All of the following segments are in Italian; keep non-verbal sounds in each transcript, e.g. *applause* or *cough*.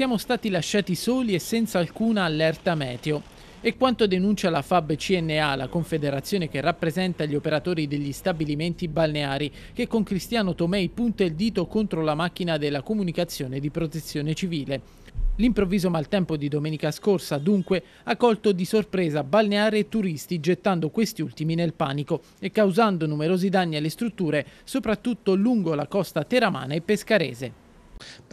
siamo stati lasciati soli e senza alcuna allerta meteo. E quanto denuncia la FAB CNA, la confederazione che rappresenta gli operatori degli stabilimenti balneari, che con Cristiano Tomei punta il dito contro la macchina della comunicazione di protezione civile. L'improvviso maltempo di domenica scorsa, dunque, ha colto di sorpresa balneari e turisti, gettando questi ultimi nel panico e causando numerosi danni alle strutture, soprattutto lungo la costa teramana e pescarese.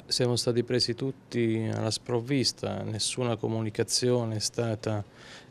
Siamo stati presi tutti alla sprovvista, nessuna comunicazione è stata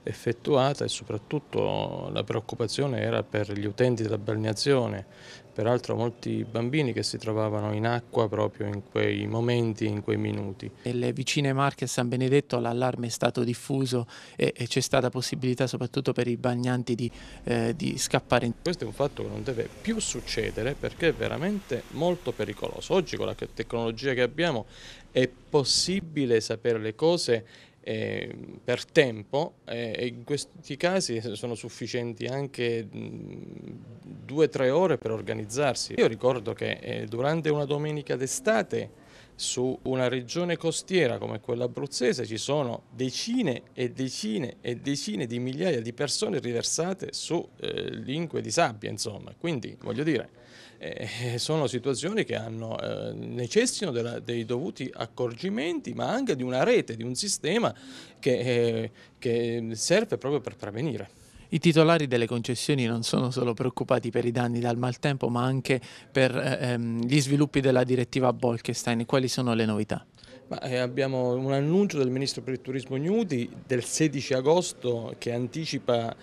effettuata e soprattutto la preoccupazione era per gli utenti della balneazione, peraltro molti bambini che si trovavano in acqua proprio in quei momenti, in quei minuti. Nelle vicine Marche a San Benedetto l'allarme è stato diffuso e, e c'è stata possibilità soprattutto per i bagnanti di, eh, di scappare. Questo è un fatto che non deve più succedere perché è veramente molto pericoloso. Oggi con la tecnologia che abbiamo è possibile sapere le cose Ehm, per tempo eh, e in questi casi sono sufficienti anche mhmm, due o tre ore per organizzarsi. Io ricordo che eh, durante una domenica d'estate su una regione costiera come quella abruzzese ci sono decine e decine e decine di migliaia di persone riversate su eh, lingue di sabbia, insomma. Quindi, voglio dire, eh, *laughs* sono situazioni che hanno, eh, necessitano della, dei dovuti accorgimenti, ma anche di una rete, di un sistema che, eh, che serve proprio per prevenire. I titolari delle concessioni non sono solo preoccupati per i danni dal maltempo ma anche per eh, ehm, gli sviluppi della direttiva Bolkestein. Quali sono le novità? Ma, eh, abbiamo un annuncio del Ministro per il Turismo Gnudi del 16 agosto che anticipa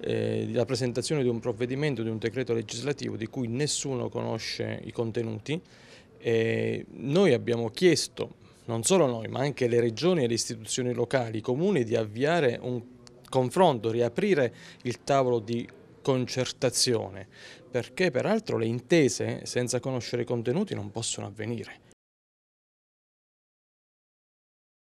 eh, la presentazione di un provvedimento, di un decreto legislativo di cui nessuno conosce i contenuti. Eh, noi abbiamo chiesto, non solo noi ma anche le regioni e le istituzioni locali, i comuni, di avviare un confronto, riaprire il tavolo di concertazione, perché peraltro le intese senza conoscere i contenuti non possono avvenire.